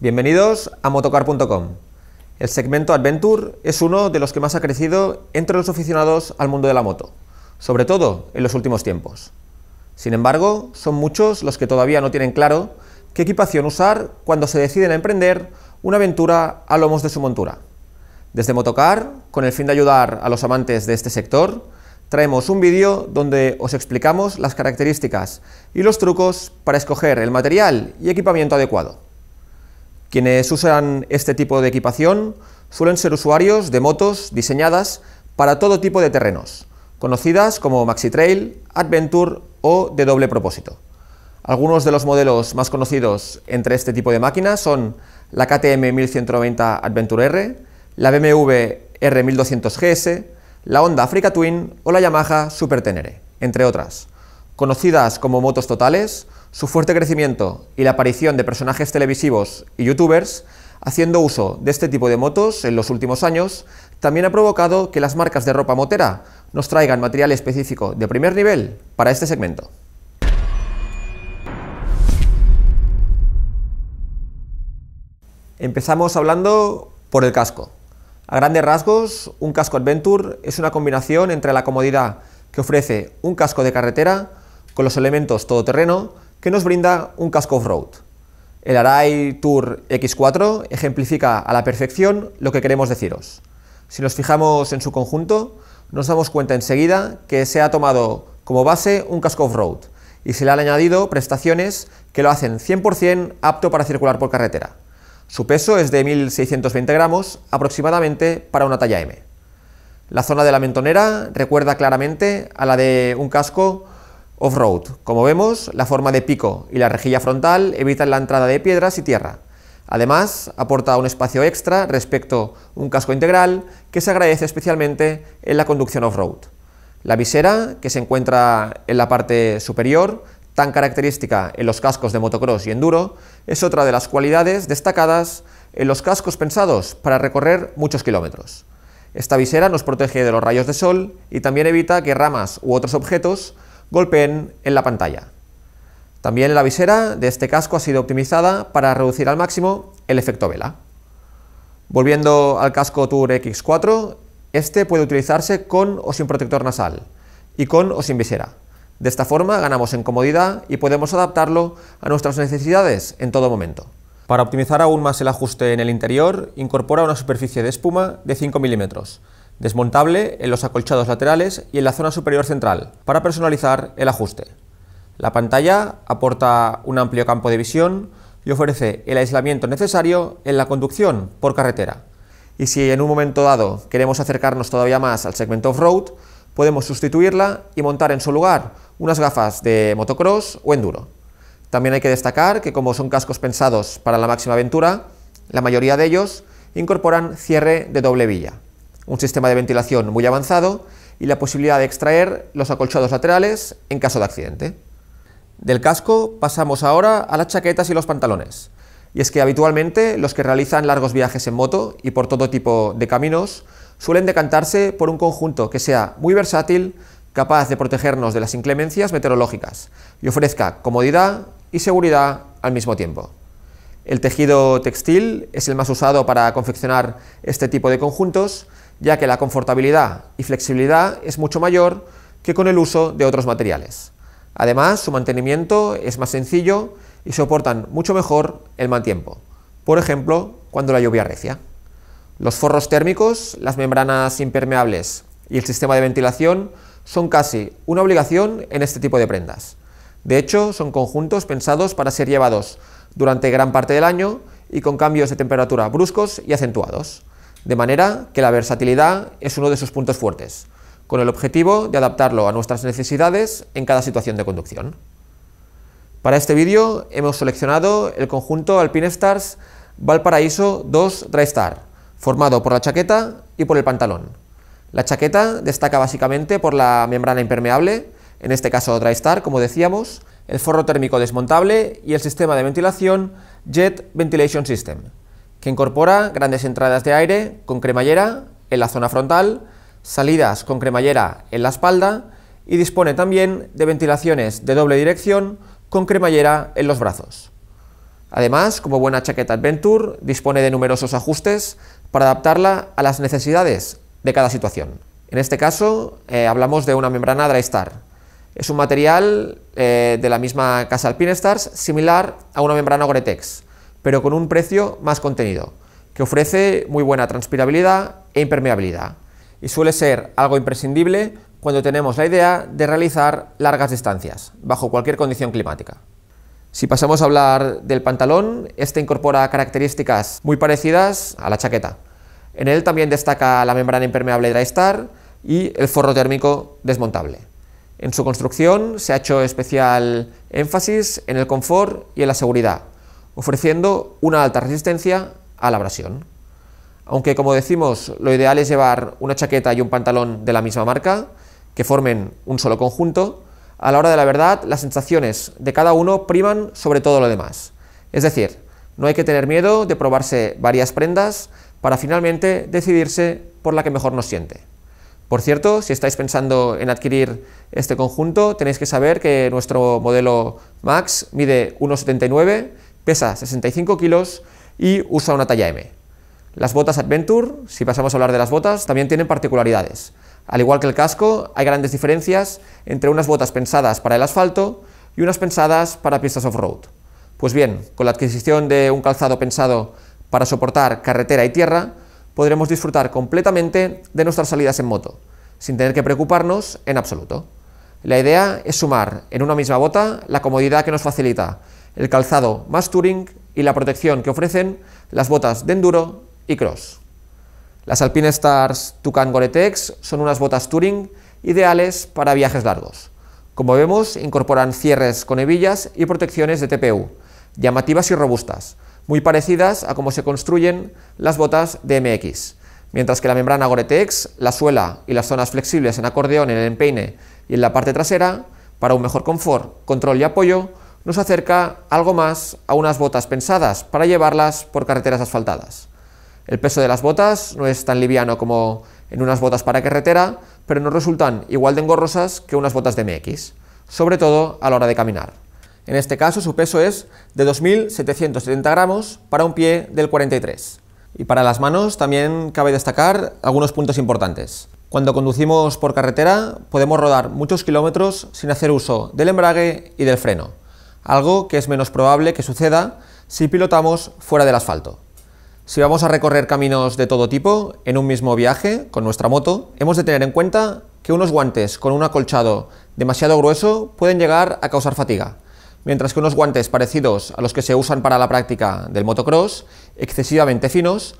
Bienvenidos a motocar.com. El segmento Adventure es uno de los que más ha crecido entre los aficionados al mundo de la moto, sobre todo en los últimos tiempos. Sin embargo, son muchos los que todavía no tienen claro qué equipación usar cuando se deciden a emprender una aventura a lomos de su montura. Desde Motocar, con el fin de ayudar a los amantes de este sector, traemos un vídeo donde os explicamos las características y los trucos para escoger el material y equipamiento adecuado. Quienes usan este tipo de equipación suelen ser usuarios de motos diseñadas para todo tipo de terrenos, conocidas como Maxi Trail, Adventure o de doble propósito. Algunos de los modelos más conocidos entre este tipo de máquinas son la KTM 1190 Adventure R, la BMW R1200 GS, la Honda Africa Twin o la Yamaha Super Tenere, entre otras. Conocidas como motos totales, su fuerte crecimiento y la aparición de personajes televisivos y youtubers haciendo uso de este tipo de motos en los últimos años también ha provocado que las marcas de ropa motera nos traigan material específico de primer nivel para este segmento. Empezamos hablando por el casco. A grandes rasgos, un casco Adventure es una combinación entre la comodidad que ofrece un casco de carretera con los elementos todoterreno que nos brinda un casco off-road. El Arai Tour X4 ejemplifica a la perfección lo que queremos deciros. Si nos fijamos en su conjunto, nos damos cuenta enseguida que se ha tomado como base un casco off-road y se le han añadido prestaciones que lo hacen 100% apto para circular por carretera. Su peso es de 1.620 gramos aproximadamente para una talla M. La zona de la mentonera recuerda claramente a la de un casco off-road. Como vemos, la forma de pico y la rejilla frontal evitan la entrada de piedras y tierra. Además, aporta un espacio extra respecto a un casco integral que se agradece especialmente en la conducción off-road. La visera, que se encuentra en la parte superior, tan característica en los cascos de motocross y enduro, es otra de las cualidades destacadas en los cascos pensados para recorrer muchos kilómetros. Esta visera nos protege de los rayos de sol y también evita que ramas u otros objetos golpeen en la pantalla. También la visera de este casco ha sido optimizada para reducir al máximo el efecto vela. Volviendo al casco Tour X4, este puede utilizarse con o sin protector nasal y con o sin visera. De esta forma ganamos en comodidad y podemos adaptarlo a nuestras necesidades en todo momento. Para optimizar aún más el ajuste en el interior, incorpora una superficie de espuma de 5 milímetros, desmontable en los acolchados laterales y en la zona superior central, para personalizar el ajuste. La pantalla aporta un amplio campo de visión y ofrece el aislamiento necesario en la conducción por carretera. Y si en un momento dado queremos acercarnos todavía más al segmento off-road, podemos sustituirla y montar en su lugar unas gafas de motocross o enduro. También hay que destacar que como son cascos pensados para la máxima aventura, la mayoría de ellos incorporan cierre de doble villa un sistema de ventilación muy avanzado y la posibilidad de extraer los acolchados laterales en caso de accidente. Del casco pasamos ahora a las chaquetas y los pantalones. Y es que habitualmente los que realizan largos viajes en moto y por todo tipo de caminos suelen decantarse por un conjunto que sea muy versátil, capaz de protegernos de las inclemencias meteorológicas y ofrezca comodidad y seguridad al mismo tiempo. El tejido textil es el más usado para confeccionar este tipo de conjuntos ya que la confortabilidad y flexibilidad es mucho mayor que con el uso de otros materiales. Además, su mantenimiento es más sencillo y soportan mucho mejor el mal tiempo, por ejemplo, cuando la lluvia recia. Los forros térmicos, las membranas impermeables y el sistema de ventilación son casi una obligación en este tipo de prendas. De hecho, son conjuntos pensados para ser llevados durante gran parte del año y con cambios de temperatura bruscos y acentuados de manera que la versatilidad es uno de sus puntos fuertes, con el objetivo de adaptarlo a nuestras necesidades en cada situación de conducción. Para este vídeo hemos seleccionado el conjunto Alpine Stars Valparaíso 2 Drystar, formado por la chaqueta y por el pantalón. La chaqueta destaca básicamente por la membrana impermeable, en este caso Drystar, como decíamos, el forro térmico desmontable y el sistema de ventilación Jet Ventilation System que incorpora grandes entradas de aire con cremallera en la zona frontal, salidas con cremallera en la espalda y dispone también de ventilaciones de doble dirección con cremallera en los brazos. Además, como buena chaqueta Adventure, dispone de numerosos ajustes para adaptarla a las necesidades de cada situación. En este caso, eh, hablamos de una membrana Drystar. Es un material eh, de la misma casa Alpinestars, similar a una membrana Gore-Tex, pero con un precio más contenido, que ofrece muy buena transpirabilidad e impermeabilidad, y suele ser algo imprescindible cuando tenemos la idea de realizar largas distancias, bajo cualquier condición climática. Si pasamos a hablar del pantalón, este incorpora características muy parecidas a la chaqueta. En él también destaca la membrana impermeable Drystar y el forro térmico desmontable. En su construcción se ha hecho especial énfasis en el confort y en la seguridad, ofreciendo una alta resistencia a la abrasión. Aunque como decimos, lo ideal es llevar una chaqueta y un pantalón de la misma marca, que formen un solo conjunto, a la hora de la verdad las sensaciones de cada uno priman sobre todo lo demás. Es decir, no hay que tener miedo de probarse varias prendas para finalmente decidirse por la que mejor nos siente. Por cierto, si estáis pensando en adquirir este conjunto, tenéis que saber que nuestro modelo Max mide 1,79 pesa 65 kilos y usa una talla M. Las botas Adventure, si pasamos a hablar de las botas, también tienen particularidades. Al igual que el casco, hay grandes diferencias entre unas botas pensadas para el asfalto y unas pensadas para pistas off-road. Pues bien, con la adquisición de un calzado pensado para soportar carretera y tierra, podremos disfrutar completamente de nuestras salidas en moto, sin tener que preocuparnos en absoluto. La idea es sumar en una misma bota la comodidad que nos facilita el calzado más touring y la protección que ofrecen las botas de enduro y cross. Las Alpine Stars Tucan Gore-Tex son unas botas touring ideales para viajes largos. Como vemos, incorporan cierres con hebillas y protecciones de TPU, llamativas y robustas, muy parecidas a cómo se construyen las botas de MX. Mientras que la membrana Gore-Tex, la suela y las zonas flexibles en acordeón en el empeine y en la parte trasera, para un mejor confort, control y apoyo, nos acerca algo más a unas botas pensadas para llevarlas por carreteras asfaltadas. El peso de las botas no es tan liviano como en unas botas para carretera, pero nos resultan igual de engorrosas que unas botas de MX, sobre todo a la hora de caminar. En este caso su peso es de 2.770 gramos para un pie del 43. Y para las manos también cabe destacar algunos puntos importantes. Cuando conducimos por carretera podemos rodar muchos kilómetros sin hacer uso del embrague y del freno algo que es menos probable que suceda si pilotamos fuera del asfalto. Si vamos a recorrer caminos de todo tipo en un mismo viaje con nuestra moto, hemos de tener en cuenta que unos guantes con un acolchado demasiado grueso pueden llegar a causar fatiga, mientras que unos guantes parecidos a los que se usan para la práctica del motocross, excesivamente finos,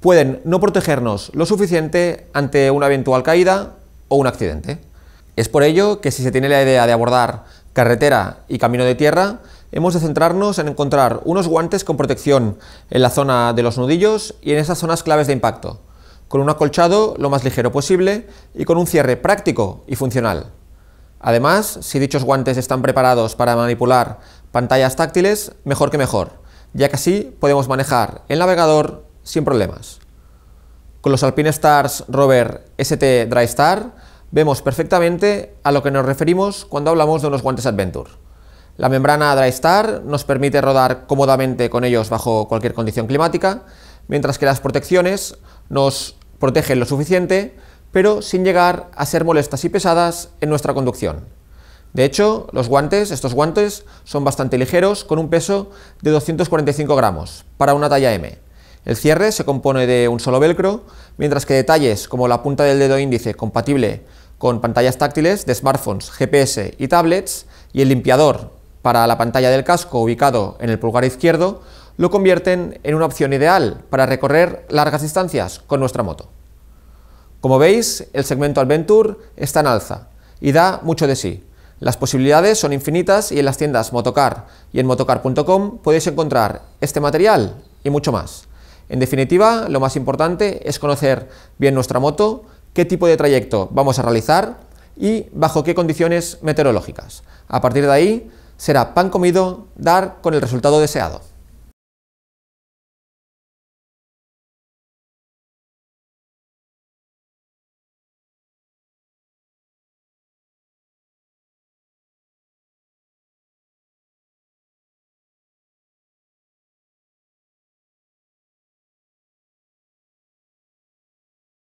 pueden no protegernos lo suficiente ante una eventual caída o un accidente. Es por ello que si se tiene la idea de abordar carretera y camino de tierra, hemos de centrarnos en encontrar unos guantes con protección en la zona de los nudillos y en esas zonas claves de impacto, con un acolchado lo más ligero posible y con un cierre práctico y funcional. Además, si dichos guantes están preparados para manipular pantallas táctiles, mejor que mejor, ya que así podemos manejar el navegador sin problemas. Con los Alpine Stars Rover ST Drystar vemos perfectamente a lo que nos referimos cuando hablamos de unos guantes Adventure. La membrana DryStar nos permite rodar cómodamente con ellos bajo cualquier condición climática, mientras que las protecciones nos protegen lo suficiente, pero sin llegar a ser molestas y pesadas en nuestra conducción. De hecho, los guantes, estos guantes, son bastante ligeros, con un peso de 245 gramos, para una talla M. El cierre se compone de un solo velcro, mientras que detalles como la punta del dedo índice compatible con pantallas táctiles de smartphones, GPS y tablets y el limpiador para la pantalla del casco ubicado en el pulgar izquierdo lo convierten en una opción ideal para recorrer largas distancias con nuestra moto. Como veis, el segmento Adventure está en alza y da mucho de sí. Las posibilidades son infinitas y en las tiendas Motocar y en motocar.com podéis encontrar este material y mucho más. En definitiva, lo más importante es conocer bien nuestra moto qué tipo de trayecto vamos a realizar y bajo qué condiciones meteorológicas. A partir de ahí será pan comido dar con el resultado deseado.